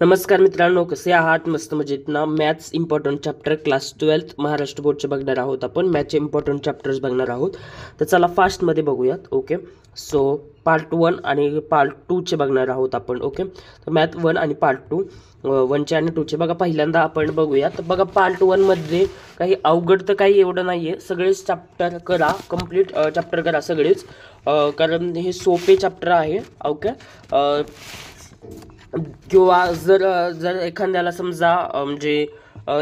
नमस्कार मित्रांनो कसे आहात मस्त मजेत ना maths important chapter class twelfth Maharashtra बोर्डचे बघणार आहोत आपण मॅथचे इम्पॉर्टंट चॅप्टर्स बघणार आहोत तर चला फास्टमध्ये बघूयात ओके सो पार्ट वन आणि पार्ट टूचे बघणार आहोत आपण ओके तर मॅथ वन आणि पार्ट टू वनचे आणि टूचे बघा पहिल्यांदा आपण बघूया तर बघा पार्ट वनमध्ये काही अवघड तर काही एवढं नाही आहे सगळेच चॅप्टर करा कंप्लीट चॅप्टर करा सगळेच कारण हे सोपे चॅप्टर आहे ओके किंवा जर जर एखाद्याला समजा म्हणजे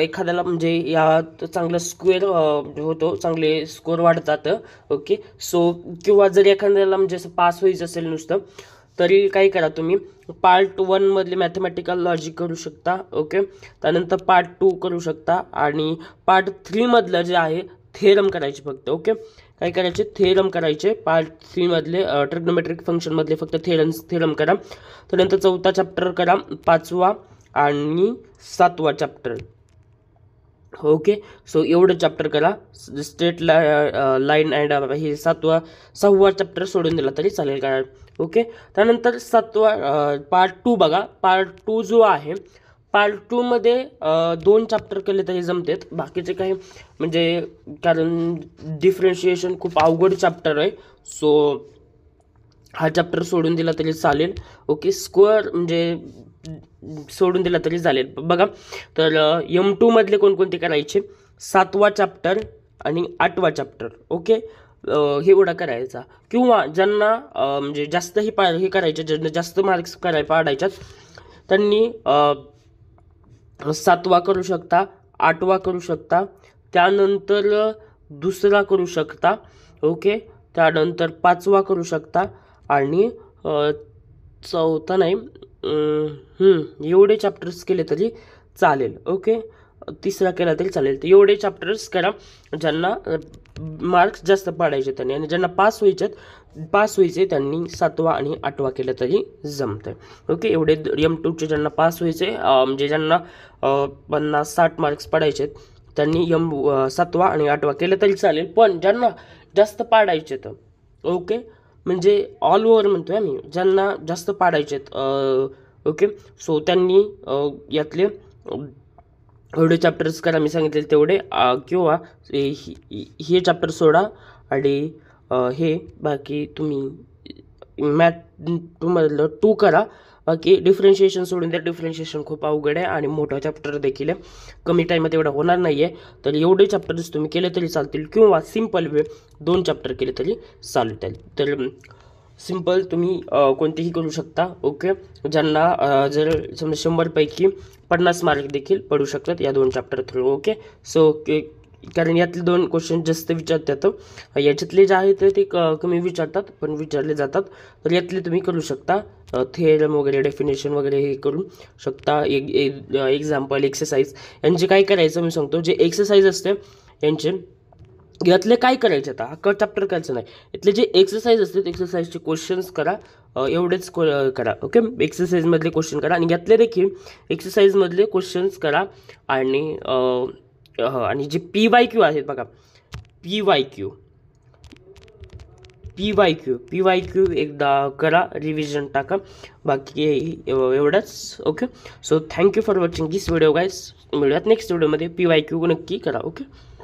एखाद्याला म्हणजे यात चांगलं स्क्वेअर म्हणजे होतो चांगले स्कोअर वाढतात ओके सो किंवा जर एखाद्याला म्हणजे असं पास व्हायचं असेल नुसतं तरी काय करा तुम्ही पार्ट वनमधले मॅथमॅटिकल लॉजिक करू शकता ओके त्यानंतर पार्ट टू करू शकता आणि पार्ट थ्रीमधलं जे आहे थेरम करायची फक्त ओके काय करायचे थेरम करायचे पार्ट थ्रीमधले ट्रिग्नोमेट्रिक फंक्शनमधले फक्त थेरम थेरम करा त्यानंतर चौथा चॅप्टर करा पाचवा आणि सातवा चॅप्टर ओके सो एवढं चॅप्टर करा स्टेट ला लाईन अँड हे सातवा सहावा चॅप्टर सोडून दिला तरी चालेल काय ओके त्यानंतर सातवा पार्ट टू बघा पार्ट टू जो आहे पार्ट टूमध्ये दोन चॅप्टर केले तरी जमतेत बाकीचे काही म्हणजे कारण डिफरन्शिएशन खूप अवघड चॅप्टर आहे सो हा चॅप्टर सोडून दिला तरी चालेल ओके स्क्वेअर म्हणजे सोडून दिला तरी चालेल बघा तर यम टूमधले कोणकोणते करायचे सातवा चॅप्टर आणि आठवा चॅप्टर ओके हे एवढा करायचा किंवा ज्यांना म्हणजे जास्त हे पा हे करायचे ज्यांना जास्त मार्क्स कराय पाडायच्यात त्यांनी सातवा करू शकता आठवा करू शकता त्यानंतर दुसरा करू शकता ओके त्यानंतर पाचवा करू शकता आणि चौथा नाही एवढे चॅप्टर्स केले तरी चालेल ओके तिसरा केला तरी चालेल ते एवढे चॅप्टर्स करा ज्यांना मार्क्स जास्त पाडायचे त्यांनी आणि ज्यांना पास व्हायचे पास व्हायचे त्यांनी सातवा आणि आठवा केलं तरी जमतं ओके एवढे एम टूचे ज्यांना पास व्हायचे म्हणजे ज्यांना पन्नास साठ मार्क्स पाडायचे त्यांनी यम सातवा आणि आठवा केलं तरी चालेल पण ज्यांना जास्त पाडायचे तर ओके म्हणजे ऑल ओव्हर म्हणतो आहे आम्ही ज्यांना जास्त पाडायचे ओके सो त्यांनी यातले एवढे चॅप्टर्स करा मी सांगितले तेवढे किंवा हे चॅप्टर सोडा आणि हे बाकी तुम्ही मॅथ टूमधलं टू करा बाकी डिफरेन्शिएशन सोडून द्या डिफरेन्शिएशन खूप अवघड आहे आणि मोठा चॅप्टर देखील आहे कमी टाईमात एवढा होणार नाही आहे तर एवढे चॅप्टर्स तुम्ही केले तरी चालतील किंवा सिम्पल वे दोन चॅप्टर केले तरी चालतील तर सिम्पल तुम्ही कोणतेही करू शकता ओके ज्यांना जर समजा शंभरपैकी पन्नास मार्क देखील पडू शकतात या दोन चॅप्टर थ्रू ओके सो कारण यातले दोन क्वेश्चन जास्त विचारतात याच्यातले जे आहे ते कमी विचारतात पण विचारले जातात तर यातले तुम्ही करू शकता थेरम वगैरे डेफिनेशन वगैरे हे करू शकता एक एक्झाम्पल एक्सरसाइज यांचे काय करायचं मी सांगतो जे एक्सरसाइज असते यांचे यातले काय करायचे आता हा क चॅप्टर करायचं नाही इथले जे एक्सरसाइज असतील एक्सरसाइजचे क्वेश्चन्स करा एवढेच करा ओके एक्सरसाइजमधले क्वेश्चन करा आणि यातले देखील एक्सरसाइजमधले क्वेश्चन्स करा आणि आणि जे पी वाय क्यू आहेत बघा P Y Q P Y Q P Y Q एकदा करा रिव्हिजन टाका बाकी एवढंच okay so thank you for watching this video guys मिळूयात नेक्स्ट व्हिडिओमध्ये पी वाय क्यू नक्की करा ओके